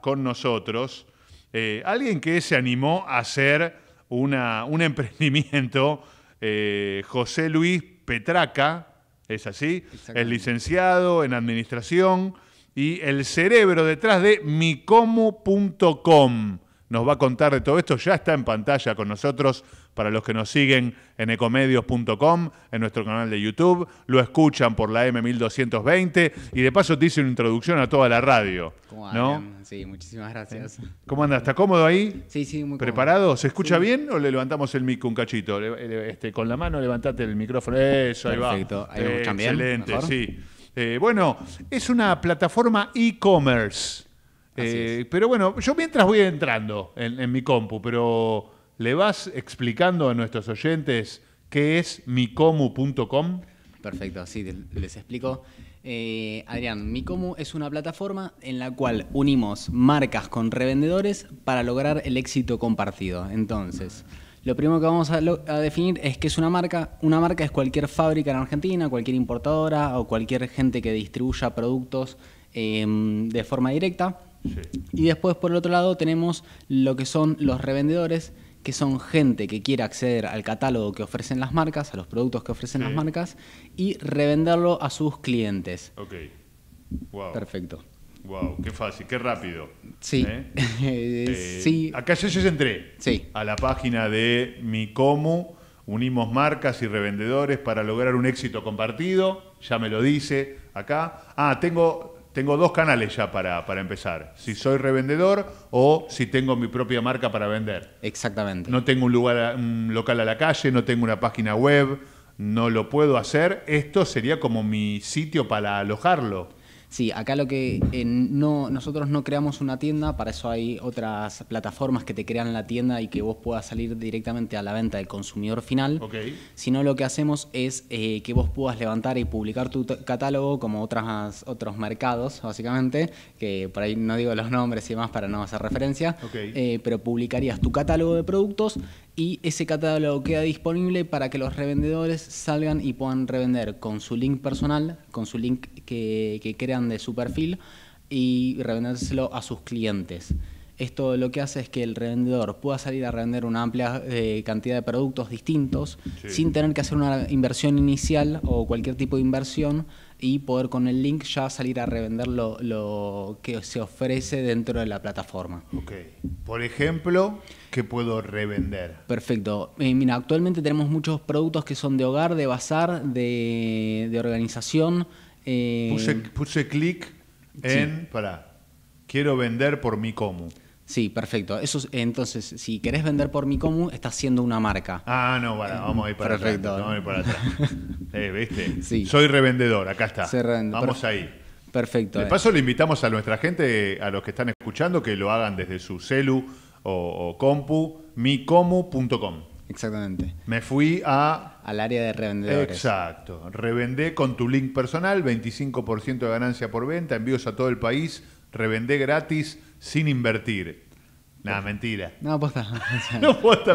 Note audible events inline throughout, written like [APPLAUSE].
con nosotros eh, alguien que se animó a hacer una, un [LAUGHS] emprendimiento, eh, José Luis Petraca, es así, es licenciado en administración y el cerebro detrás de micomu.com. Nos va a contar de todo esto, ya está en pantalla con nosotros para los que nos siguen en ecomedios.com, en nuestro canal de YouTube, lo escuchan por la M1220 y de paso te hice una introducción a toda la radio. ¿Cómo ¿no? Sí, muchísimas gracias. ¿Eh? ¿Cómo andas? ¿Está cómodo ahí? Sí, sí, muy ¿Preparado? ¿Se escucha bien o le levantamos el mic un cachito? Este, con la mano levantate el micrófono. Eso, ahí va. Perfecto, ahí eh, Excelente, sí. Eh, bueno, es una plataforma e-commerce. pero bueno, yo mientras voy entrando en mi compu, pero ¿Le vas explicando a nuestros oyentes qué es micomu.com? Perfecto, así les explico. Eh, Adrián, Micomu es una plataforma en la cual unimos marcas con revendedores para lograr el éxito compartido. Entonces, lo primero que vamos a, definir es que es una marca. Una marca es cualquier fábrica en Argentina, cualquier importadora o cualquier gente que distribuya productos em, de forma directa. Y después, por el otro lado, tenemos lo que son los revendedores, que son gente que quiere acceder al catálogo que ofrecen las marcas, a los productos que ofrecen las marcas, y revenderlo a sus clientes. Ok. Wow. Perfecto. Wow, qué fácil, qué rápido. Sí. ¿Eh? [LAUGHS] Eh, eh, sí. Acá yo, ya entré sí. a la página de Mi Como, unimos marcas y revendedores para lograr un éxito compartido, ya me lo dice acá. Ah, tengo tengo dos canales ya para, para, empezar. Si soy revendedor o si tengo mi propia marca para vender. Exactamente. No tengo un, lugar, un local a la calle, no tengo una página web, no lo puedo hacer. Esto sería como mi sitio para alojarlo. Sí, acá lo que eh, no, nosotros no creamos una tienda, para eso hay otras plataformas que te crean la tienda y que vos puedas salir directamente a la venta del consumidor final, sino lo que hacemos es eh, que vos puedas levantar y publicar tu catálogo como otras, otros mercados, básicamente, que por ahí no digo los nombres y demás para no hacer referencia, eh, pero publicarías tu catálogo de productos y ese catálogo queda disponible para que los revendedores salgan y puedan revender con su link personal, con su link que, crean de su perfil y revendérselo a sus clientes. Esto lo que hace es que el revendedor pueda salir a revender una amplia eh, cantidad de productos distintos sin tener que hacer una inversión inicial o cualquier tipo de inversión y poder con el link ya salir a revender lo, que se ofrece dentro de la plataforma. Ok. Por ejemplo, ¿qué puedo revender? Perfecto. Eh, mira, actualmente tenemos muchos productos que son de hogar, de bazar, de, organización. Eh, puse, clic en, para, quiero vender por mi común. Sí, perfecto. Eso entonces, si querés vender por Micomu, estás siendo una marca. Ah, no, bueno, vamos a ir para atrás. Vamos para atrás. [LAUGHS] Eh, ¿Viste? Sí. Soy revendedor, acá está. vamos ahí. Perfecto. De eh. paso, le invitamos a nuestra gente, a los que están escuchando, que lo hagan desde su celu o, o compu, micomu.com. Exactamente. Me fui a... Al área de revendedores. Exacto. Revendé con tu link personal, 25% de ganancia por venta, envíos a todo el país, revendé gratis sin invertir. Nada, mentira. No, posta. [LAUGHS] no, posta,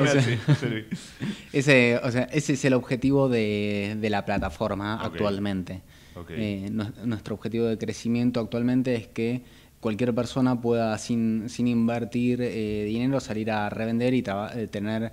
[LAUGHS] ese, o sea, ese es el objetivo de, de la plataforma actualmente. Eh, nuestro objetivo de crecimiento actualmente es que cualquier persona pueda, sin, sin invertir eh, dinero, salir a revender y eh, tener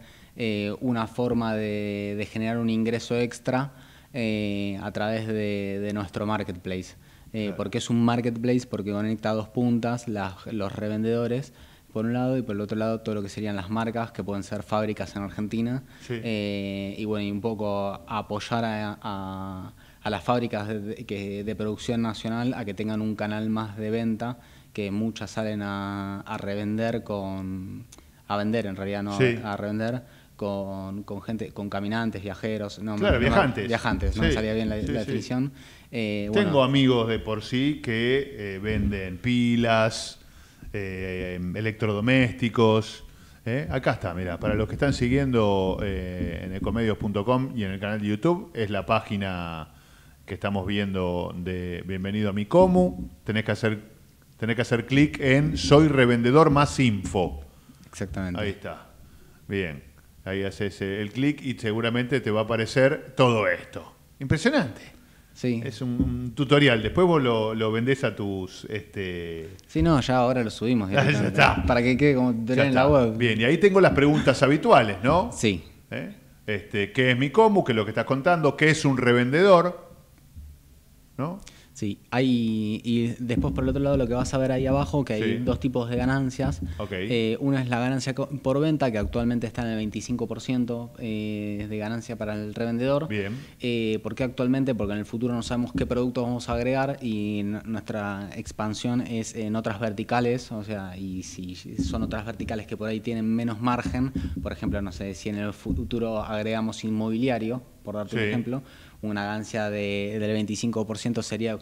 una forma de, de, generar un ingreso extra a través de nuestro marketplace. Eh, porque es un marketplace, porque conecta dos puntas, los revendedores por un lado y por el otro lado todo lo que serían las marcas, que pueden ser fábricas en Argentina, eh, y bueno, y un poco apoyar a, las fábricas de, producción nacional a que tengan un canal más de venta, que muchas salen a, revender con... a vender en realidad, no a revender con, gente, con caminantes, viajeros. No, claro, viajantes. me salía bien la, definición. Eh, Tengo amigos de por sí que eh, venden pilas, eh, electrodomésticos. Acá está, mira, para los que están siguiendo en ecomedios.com y en el canal de YouTube, es la página que estamos viendo de Bienvenido a mi Comu. Tenés que hacer, tenés que hacer clic en Soy Revendedor más info. Exactamente. Ahí está. Bien. Ahí haces eh, el clic y seguramente te va a aparecer todo esto. Impresionante. Sí. Es un tutorial. Después vos lo, lo vendés a tus. Este... Sí, no, ya ahora lo subimos. [LAUGHS] ya está. Para que quede como en la web. Bien, y ahí tengo las preguntas habituales, ¿no? Sí. ¿Eh? Este, ¿Qué es mi combo? ¿Qué es lo que estás contando? ¿Qué es un revendedor? ¿No? Sí, hay, y después por el otro lado lo que vas a ver ahí abajo, que hay dos tipos de ganancias. Eh, una es la ganancia por venta, que actualmente está en el 25% eh, de ganancia para el revendedor. Bien. Eh, ¿Por qué actualmente? Porque en el futuro no sabemos qué productos vamos a agregar y nuestra expansión es en otras verticales, o sea, y si son otras verticales que por ahí tienen menos margen, por ejemplo, no sé, si en el futuro agregamos inmobiliario, por darte un ejemplo, una ganancia del 25% sería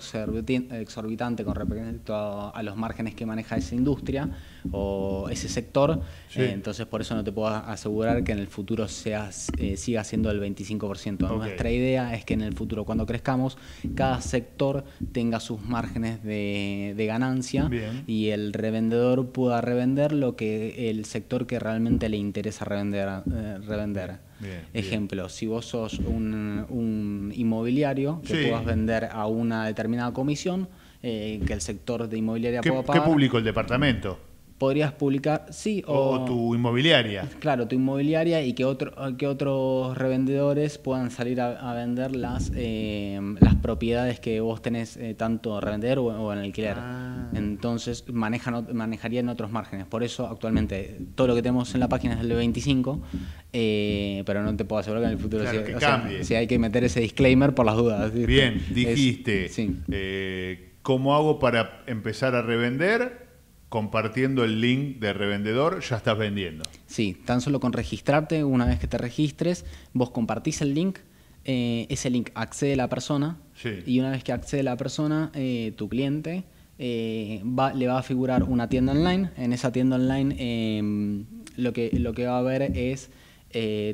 exorbitante con respecto a los márgenes que maneja esa industria o ese sector. Eh, entonces, por eso no te puedo asegurar que en el futuro seas, eh, siga siendo el 25%. Nuestra idea es que en el futuro, cuando crezcamos, cada sector tenga sus márgenes de, ganancia y el revendedor pueda revender lo que el sector que realmente le interesa revender. Eh, revender. Ejemplo, si vos sos un, un inmobiliario que puedas vender a una determinada comisión, que el sector de inmobiliaria pueda pagar. público el departamento? podrías publicar, sí, o, tu inmobiliaria. Claro, tu inmobiliaria y que, otro, que otros revendedores puedan salir a, vender las, eh, las propiedades que vos tenés eh, tanto a revender o, en alquiler. Ah. Entonces manejaría en otros márgenes. Por eso actualmente todo lo que tenemos en la página es el 25, eh, pero no te puedo asegurar que en el futuro si, si hay que meter ese disclaimer por las dudas. Bien, dijiste, ¿cómo hago para empezar a revender? compartiendo el link de revendedor, ya estás vendiendo. Sí, tan solo con registrarte, una vez que te registres, vos compartís el link, eh, ese link accede a la persona y una vez que accede a la persona, eh, tu cliente eh, le va a figurar una tienda online. En esa tienda online em, lo, que, lo que va a ver es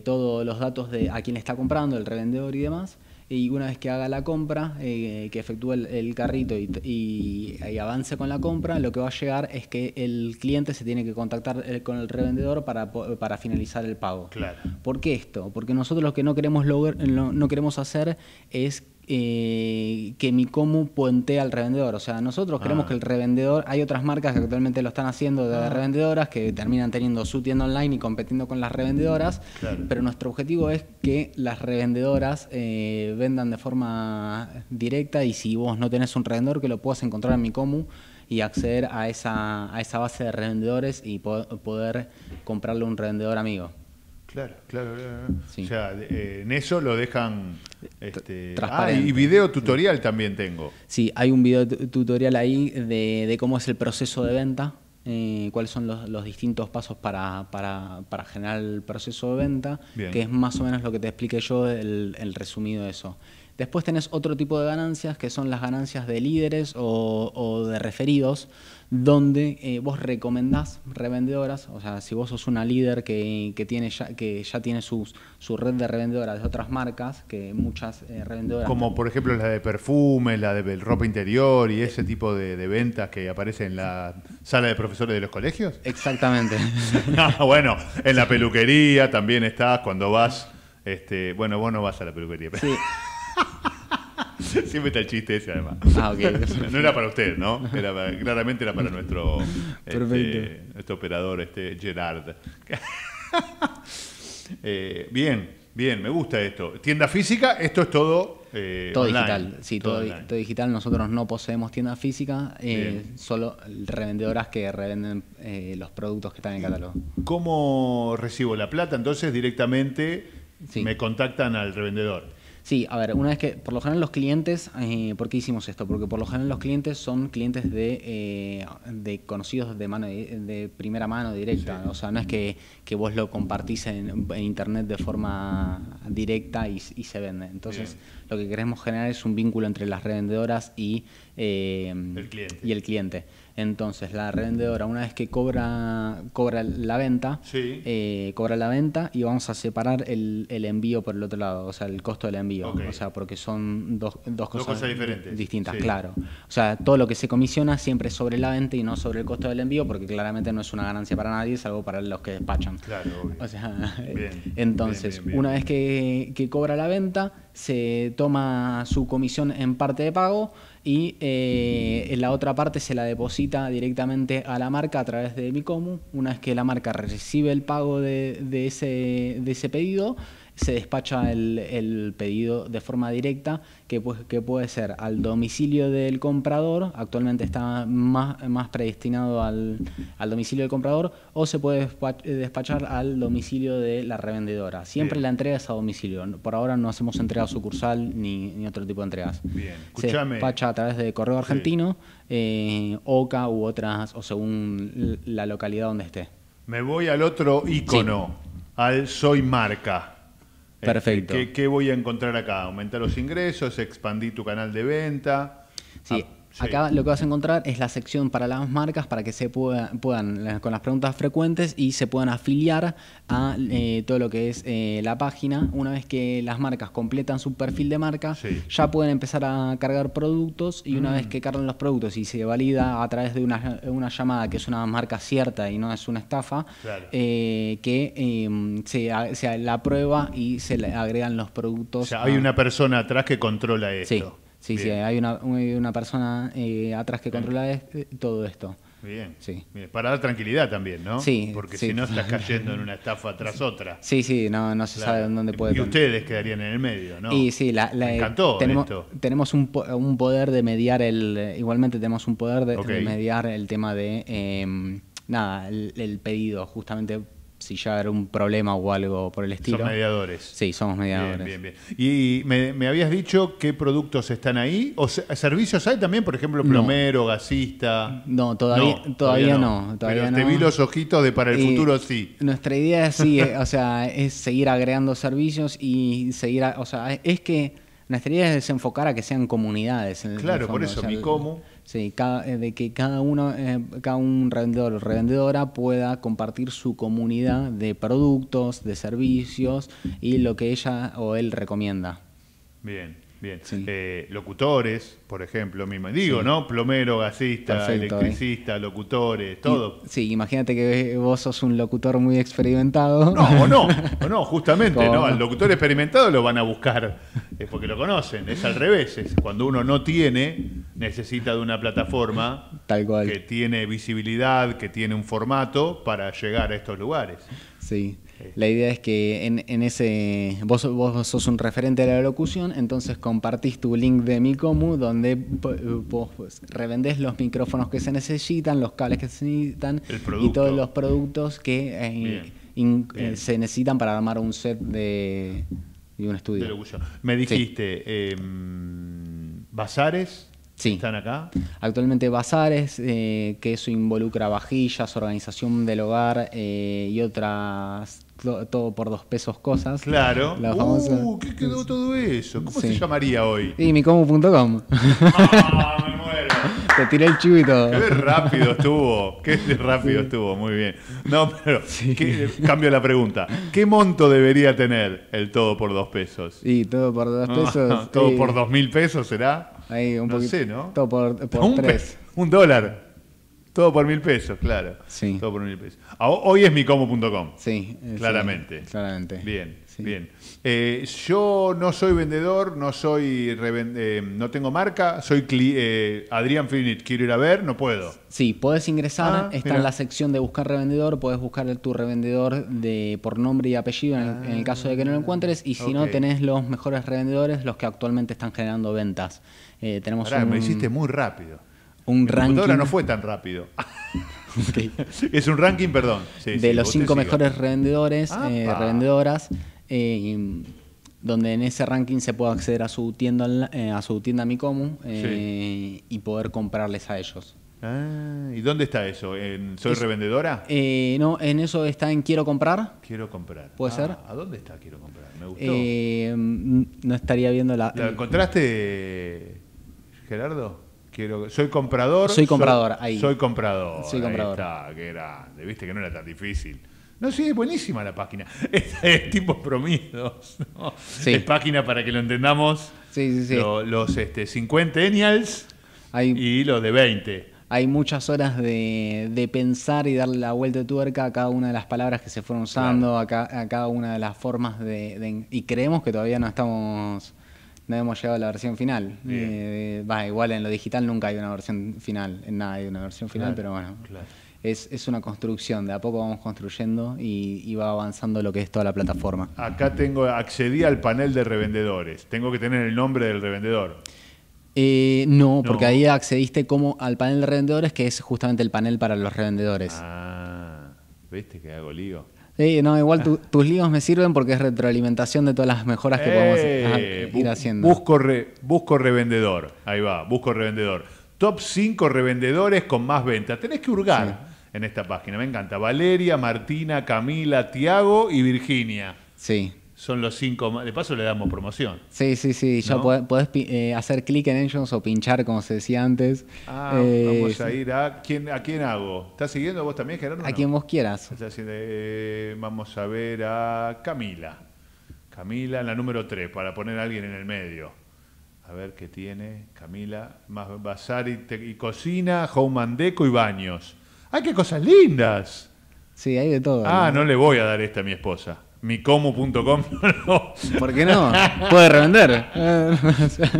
todos los datos de a quién está comprando, el revendedor y demás y una vez que haga la compra, eh, que efectúe el, carrito y, avance con la compra, lo que va a llegar es que el cliente se tiene que contactar eh, con el revendedor para, para finalizar el pago. Claro. ¿Por qué esto? Porque nosotros lo que no queremos, lograr, no queremos hacer es eh, que Micomu puentea al revendedor. O sea, nosotros queremos ah. que el revendedor, hay otras marcas que actualmente lo están haciendo de ah. revendedoras que terminan teniendo su tienda online y competiendo con las revendedoras, pero nuestro objetivo es que las revendedoras eh, vendan de forma directa y si vos no tenés un revendedor que lo puedas encontrar en mi Micomu y acceder a esa, a esa base de revendedores y poder comprarle un revendedor amigo. Claro, claro. claro. O sea, eh, en eso lo dejan... Este... Ah, y video tutorial también tengo. Sí, hay un video tutorial ahí de, cómo es el proceso de venta, eh, cuáles son los, distintos pasos para, para, generar el proceso de venta, que es más o menos lo que te expliqué yo, el resumido de eso. Después tenés otro tipo de ganancias que son las ganancias de líderes o, de referidos, donde eh, vos recomendás revendedoras, o sea, si vos sos una líder que, que tiene ya, que ya tiene su red de revendedoras de otras marcas, que muchas eh, revendedoras... Como por ejemplo la de perfume, la de ropa interior y ese tipo de, ventas que aparece en la sala de profesores de los colegios. Exactamente. [LAUGHS] Ah, bueno, en la peluquería también estás cuando vas... Este, bueno, vos no vas a la peluquería. Pero... [LAUGHS] Siempre está el chiste ese, además. Ah, [LAUGHS] No, era para usted, ¿no? claramente era para nuestro, este, operador, este Gerard. [LAUGHS] Eh, bien, bien, me gusta esto. Tienda física, esto es todo. Eh, todo digital, sí, todo, digital. Nosotros no poseemos tienda física, eh, solo revendedoras que revenden los productos que están en el catálogo. ¿Cómo recibo la plata? Entonces, directamente me contactan al revendedor. Sí, a ver, una vez que, por lo general los clientes, eh, ¿por qué hicimos esto? Porque por lo general los clientes son clientes de, eh, conocidos de mano de primera mano directa, o sea, no es que, que vos lo compartís en, internet de forma directa y, se vende. Entonces, lo que queremos generar es un vínculo entre las revendedoras y, eh, el, cliente. y el cliente. Entonces, la revendedora, una vez que cobra, cobra la venta, eh, cobra la venta y vamos a separar el, envío por el otro lado, o sea, el costo del envío. O sea, porque son dos, cosas, diferentes. distintas, claro. O sea, todo lo que se comisiona siempre es sobre la venta y no sobre el costo del envío, porque claramente no es una ganancia para nadie, salvo para los que despachan. Claro, O sea, [LAUGHS] entonces, una vez que, que cobra la venta, se toma su comisión en parte de pago y eh, en la otra parte se la deposita directamente a la marca a través de Micomu. Una vez que la marca recibe el pago de, de, ese, de ese pedido, se despacha el, pedido de forma directa, que, pues, que puede ser al domicilio del comprador, actualmente está más, más predestinado al, domicilio del comprador, o se puede despachar al domicilio de la revendedora. Siempre la entrega es a domicilio. Por ahora no hacemos entrega sucursal ni, ni otro tipo de entregas. Bien. Se despacha a través de correo argentino, eh, OCA u otras, o según la localidad donde esté. Me voy al otro icono, al Soy Marca. Este, Perfecto. ¿Qué, voy a encontrar acá? Aumentar los ingresos, expandir tu canal de venta. Sí, ah, Acá lo que vas a encontrar es la sección para las marcas para que se puedan, con las preguntas frecuentes y se puedan afiliar a eh, todo lo que es eh, la página. Una vez que las marcas completan su perfil de marca, ya pueden empezar a cargar productos y una mm. vez que cargan los productos y se valida a través de una, llamada que es una marca cierta y no es una estafa, eh, que em, se, la prueba y se le agregan los productos. O hay una persona atrás que controla esto. Sí, sí, hay una, persona eh, atrás que controla este, todo esto. Bien. Para dar tranquilidad también, ¿no? Sí. Porque si no estás [LAUGHS] cayendo en una estafa tras otra. Sí, sí, no, no se sabe dónde puede. Y ustedes quedarían en el medio, ¿no? Y sí, la, eh, encantó tenemos, tenemos un, poder de mediar el. Eh, igualmente tenemos un poder de, mediar el tema de. Em, nada, el, pedido, justamente si ya era un problema o algo por el estilo. Son mediadores. Sí, somos mediadores. Bien, bien, ¿Y me, habías dicho qué productos están ahí? ¿O servicios hay también, por ejemplo, plomero, gasista? No, todavía no. Todavía, no. Pero te vi los ojitos de para el futuro sí. Nuestra idea sí, eh, o sea, es seguir agregando servicios y seguir, o sea, es que nuestra idea es desenfocar a que sean comunidades. claro, por eso, mi como Sí, eh, de que cada uno, eh, cada un revendedor o revendedora pueda compartir su comunidad de productos, de servicios y lo que ella o él recomienda. Bien, eh, locutores, por ejemplo, me Digo, ¿no? Plomero, gasista, eh. electricista, locutores, todo. sí, imagínate que vos sos un locutor muy experimentado. No, no, no, justamente, ¿no? Al locutor experimentado lo van a buscar, es eh, porque lo conocen, es al revés. Es cuando uno no tiene, necesita de una plataforma Tal cual. que tiene visibilidad, que tiene un formato para llegar a estos lugares. Sí. La idea es que en, ese. Vos, vos, sos un referente de la locución, entonces compartís tu link de mi Micomu, donde vos pues, revendés los micrófonos que se necesitan, los cables que se necesitan y todos los productos que eh, eh, se necesitan para armar un set de, un estudio. Me dijiste, em, bazares. ¿Están acá? Actualmente bazares, eh, que eso involucra vajillas, organización del hogar y otras todo por dos pesos cosas. Claro. Uh, ¿Qué quedó todo eso? ¿Cómo se llamaría hoy? Y mi ah, me muero. [LAUGHS] Te tiré el chivo Qué rápido estuvo. Qué rápido estuvo. Muy bien. No, pero cambio la pregunta. ¿Qué monto debería tener el todo por dos pesos? Y todo por dos ah, pesos. todo por dos mil pesos será. Ahí un no poquito. Sé, ¿no? Todo por, por un tres. Un dólar. Todo por mil pesos, claro. Sí. Todo por mil pesos. Ah, hoy es micomo.com. Eh, sí. Claramente. claramente. Bien, bien. Eh, yo no soy vendedor, no soy eh, no tengo marca, soy eh, Adrián Finit, quiero ir a ver, no puedo. Sí, puedes ingresar, ah, está en la sección de buscar revendedor, puedes buscar tu revendedor de por nombre y apellido en, el, caso de que no lo ah, encuentres y si no tenés los mejores revendedores, los que actualmente están generando ventas. Eh, tenemos me hiciste muy rápido un ranking. no fue tan rápido. [LAUGHS] [LAUGHS] Es un ranking, perdón. de los cinco mejores revendedores, eh, revendedoras, eh, donde en ese ranking se puede acceder a su tienda, eh, a su tienda Micomu y poder comprarles a ellos. Ah, ¿Y dónde está eso? ¿Soy revendedora? no, en eso está en Quiero comprar. Quiero comprar. ¿Puede ah, ser? ¿A dónde está Quiero comprar? Me gustó. no estaría viendo la. ¿La encontraste, Gerardo? soy comprador. Soy comprador, soy, ahí. Soy comprador. Ahí está, qué grande. Viste que no era tan difícil. No, sí, es buenísima la página. [LAUGHS] Es, tipo Promidos. Es página para que lo entendamos. Sí, sí, sí. los, este, 50 enials y los de 20. Hay muchas horas de, pensar y darle la vuelta de tuerca a cada una de las palabras que se fueron usando, a, cada una de las formas de, Y creemos que todavía no estamos no hemos llegado a la versión final. Eh, va igual en lo digital nunca hay una versión final, en nada hay una versión final, pero bueno. Es, una construcción, de a poco vamos construyendo y, va avanzando lo que es toda la plataforma. Acá tengo, accedí al panel de revendedores, tengo que tener el nombre del revendedor. no, eh, no, porque ahí accediste como al panel de revendedores, que es justamente el panel para los revendedores. Ah, ¿viste que hago lío? Sí, no, igual tus libros me sirven porque es retroalimentación de todas las mejoras que podemos eh, ir haciendo. Busco, busco revendedor, ahí va, busco revendedor. Top 5 revendedores con más ventas. Tenés que hurgar en esta página, me encanta. Valeria, Martina, Camila, Tiago y Virginia. Sí son los cinco más. De paso le damos promoción. Sí, sí, sí. Ya podés, eh, hacer clic en Engines o pinchar, como se decía antes. Ah, eh, vamos a ir a. ¿quién, ¿A quién hago? ¿Estás siguiendo vos también, Gerardo? A quien vos quieras. Eh, vamos a ver a Camila. Camila la número tres para poner a alguien en el medio. A ver qué tiene Camila. Más bazar y, cocina, home and deco y baños. ¡Ay, qué cosas lindas! Sí, hay de todo. Ah, no le voy a dar esta a mi esposa micomu.com. [LAUGHS] ¿Por qué no? Puede revender.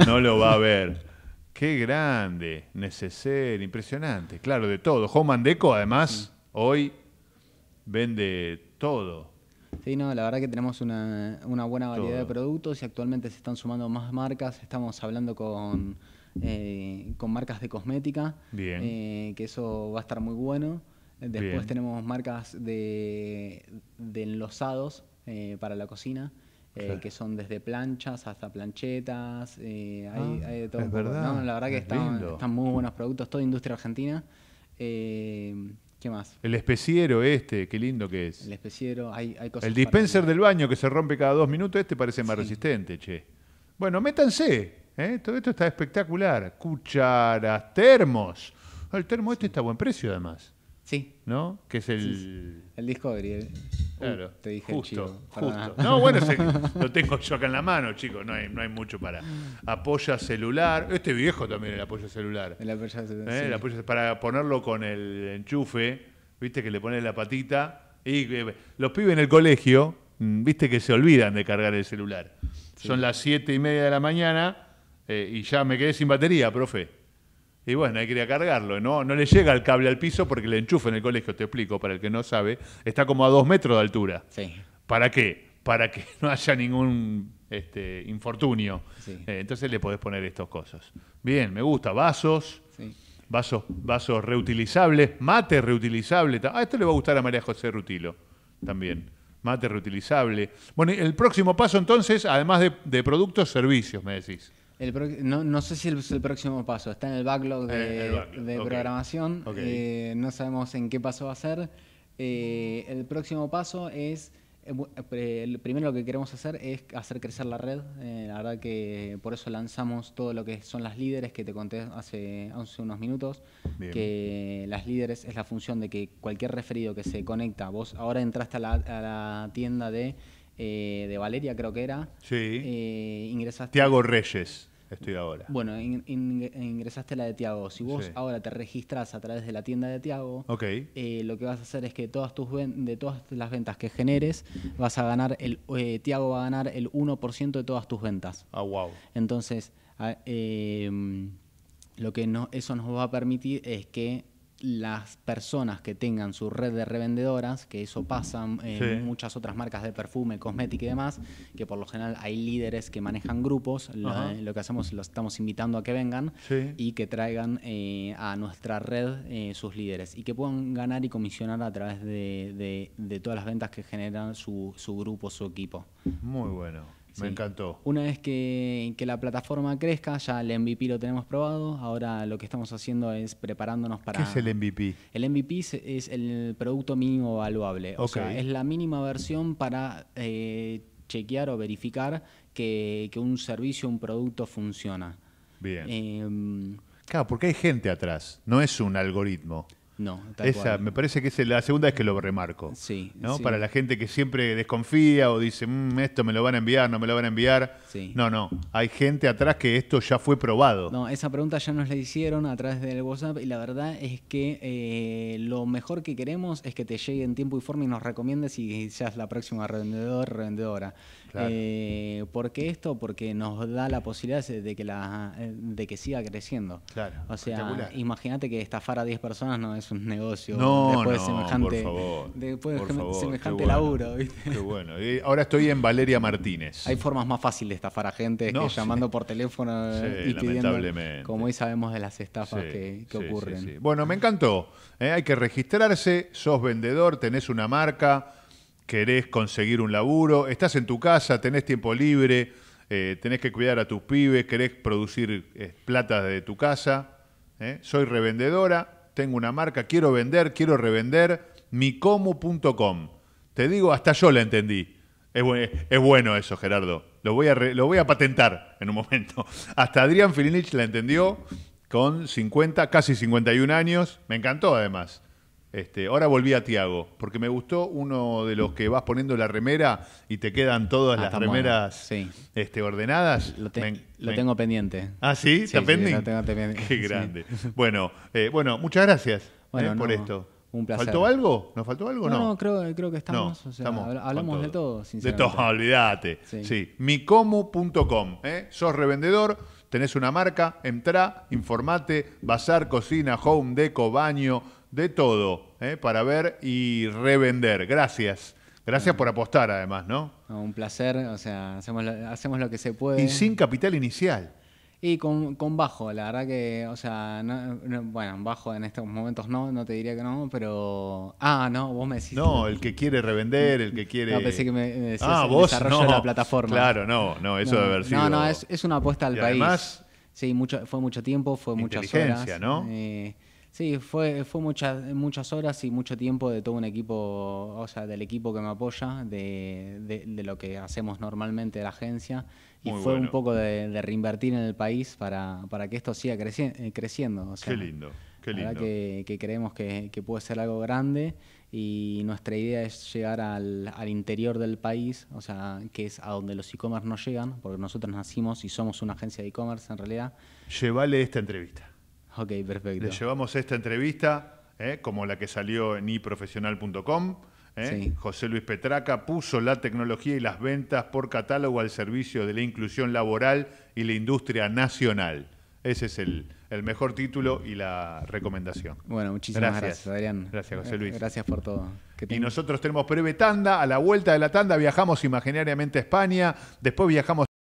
no lo va a ver. Qué grande, neceser, impresionante. Claro, de todo. Home Deco, además, hoy vende todo. Sí, no, la verdad que tenemos una, buena variedad de productos y actualmente se están sumando más marcas. Estamos hablando con, eh, con marcas de cosmética, eh, que eso va a estar muy bueno. Después tenemos marcas de, enlosados eh, para la cocina. Eh, que son desde planchas hasta planchetas, eh, hay, ah, todo. la verdad que están, muy buenos productos, toda industria argentina. ¿Qué más? El especiero este, qué lindo que es. El especiero, hay, hay cosas. El dispenser del baño que se rompe cada dos minutos, este parece más resistente, che. Bueno, métanse, todo esto está espectacular. Cucharas, termos. El termo este está a buen precio además. Sí. ¿No? Que es el. el Discovery. Uh, claro. te dije el chico. Justo. No, bueno, lo tengo yo acá en la mano, chicos. No hay, no hay mucho para. Apoya celular. Este viejo también el apoyo celular. El apoyo ¿Eh? celular. para ponerlo con el enchufe, viste que le pones la patita. Y eh, los pibes en el colegio, mm, viste que se olvidan de cargar el celular. Son las siete y media de la mañana eh, y ya me quedé sin batería, profe. Y bueno, hay que cargarlo. No, no le llega el cable al piso porque le enchufe en el colegio, te explico, para el que no sabe. Está como a dos metros de altura. ¿Para qué? Para que [LAUGHS] no haya ningún este, infortunio. Eh, entonces le podés poner estos cosas. Bien, me gusta. Vasos. Vasos, vasos reutilizables, mate reutilizable. Ah, esto le va a gustar a María José Rutilo también mate reutilizable. Bueno, el próximo paso entonces, además de, productos, servicios, me decís no, sé si es el próximo paso, está en el backlog eh, de, programación, eh, no sabemos en qué paso va a ser. Eh, el próximo paso es, el primero lo que queremos hacer es hacer crecer la red, la verdad que por eso lanzamos todo lo que son las líderes que te conté hace, hace unos minutos, que las líderes es la función de que cualquier referido que se conecta, vos ahora entraste a la tienda de... Eh, de Valeria, creo que era. Sí. Eh, ingresaste. Tiago Reyes, estoy ahora. Bueno, ingresaste la de Tiago. Si vos ahora te registras a través de la tienda de Tiago, okay. Eh, lo que vas a hacer es que todas tus de todas las ventas que generes, vas a ganar el Tiago va a ganar el 1% de todas tus ventas. Ah, wow. Entonces, em, lo que eso nos va a permitir es que las personas que tengan su red de revendedoras, que eso pasa en muchas otras marcas de perfume, cosmética y demás, que por lo general hay líderes que manejan grupos, lo, que hacemos los estamos invitando a que vengan y que traigan eh, a nuestra red eh, sus líderes y que puedan ganar y comisionar a través de, de todas las ventas que generan su, su grupo, su equipo. Muy bueno. Me encantó. Una vez que, la plataforma crezca, ya el MVP lo tenemos probado. Ahora lo que estamos haciendo es preparándonos para. ¿Qué es el MVP? El MVP es, el producto mínimo evaluable. sea, es la mínima versión para eh, chequear o verificar que, un servicio, un producto funciona. Bien. Em, claro, porque hay gente atrás, no es un algoritmo. No, tal Esa, me parece que la segunda es que lo remarco. Sí, ¿no? Para la gente que siempre desconfía o dice, mm, esto me lo van a enviar, no me lo van a enviar. No, no. Hay gente atrás que esto ya fue probado. No, esa pregunta ya nos la hicieron a través del WhatsApp y la verdad es que eh, lo mejor que queremos es que te llegue en tiempo y forma y nos recomiendes y seas la próxima revendedor, revendedora. Eh, ¿Por qué esto? Porque nos da la posibilidad de que, la, eh, de que siga creciendo. Claro. O sea, imagínate que estafar a 10 personas no es un negocio después de semejante, laburo. ahora estoy en Valeria Martínez. Hay formas más fáciles de estafar a gente que llamando por teléfono eh, y Pidiendo, como hoy sabemos de las estafas que, ocurren. Bueno, me encantó. Eh, hay que registrarse, sos vendedor, tenés una marca, querés conseguir un laburo, estás en tu casa, tenés tiempo libre. Eh, tenés que cuidar a tus pibes, querés producir plata de tu casa, soy revendedora, tengo una marca, quiero vender, quiero revender, micomo.com. Te digo, hasta yo la entendí. Es, es bueno eso, Gerardo. Lo voy, a lo voy a patentar en un momento. [LAUGHS] Hasta Adrián Filinich la entendió con 50, casi 51 años. Me encantó además. Este, ahora volví a Tiago, porque me gustó uno de los que vas poniendo la remera y te quedan todas ah, las remeras este, ordenadas. Lo, tengo pendiente. ¿Ah, sí? ¿Está sí, pendiente? tengo pendiente. Qué grande. Bueno, eh, bueno, muchas gracias eh, por esto. Un placer. ¿Faltó algo? ¿Nos faltó algo no? No, creo, creo que estamos. o sea, hablamos de todo, sinceramente. De todo, olvídate. Sí, micomo.com. ¿eh? Sos revendedor tenés una marca, entra, informate, bazar, cocina, home, deco, baño, de todo. Eh, para ver y revender. Gracias. Gracias ah. por apostar, además, ¿no? Un placer, o sea, hacemos lo, hacemos lo que se puede. Y sin capital inicial. Y con, con, bajo, la verdad que, o sea, bueno, bajo en estos momentos no, no te diría que no, pero... Ah, no, vos me decís... No, el que quiere revender, el que quiere... No, pensé que me, eh, ah, vos, la plataforma. Claro, no, no, eso debe haber sido... No, no, es, es una apuesta al país. sí, mucho, fue mucho tiempo, fue muchas horas. ¿no? Eh, Sí, fue, fue muchas, muchas horas y mucho tiempo de todo un equipo, o sea, del equipo que me apoya, de, lo que hacemos normalmente de la agencia. Y fue un poco de, reinvertir en el país para, para que esto siga eh, creciendo. qué lindo, qué lindo. La que, que, creemos que, que, puede ser algo grande y nuestra idea es llegar al, al interior del país, o sea, que es a donde los e-commerce no llegan, porque nosotros nacimos y somos una agencia de e-commerce en realidad. Llevale esta entrevista. Ok, perfecto. Le llevamos esta entrevista, eh, como la que salió en iprofesional.com. ¿eh? José Luis Petraca puso la tecnología y las ventas por catálogo al servicio de la inclusión laboral y la industria nacional. Ese es el, mejor título y la recomendación. Bueno, muchísimas gracias, Adrián. Gracias, José Luis. Gracias por todo. y nosotros tenemos breve tanda. A la vuelta de la tanda viajamos imaginariamente a España, después viajamos.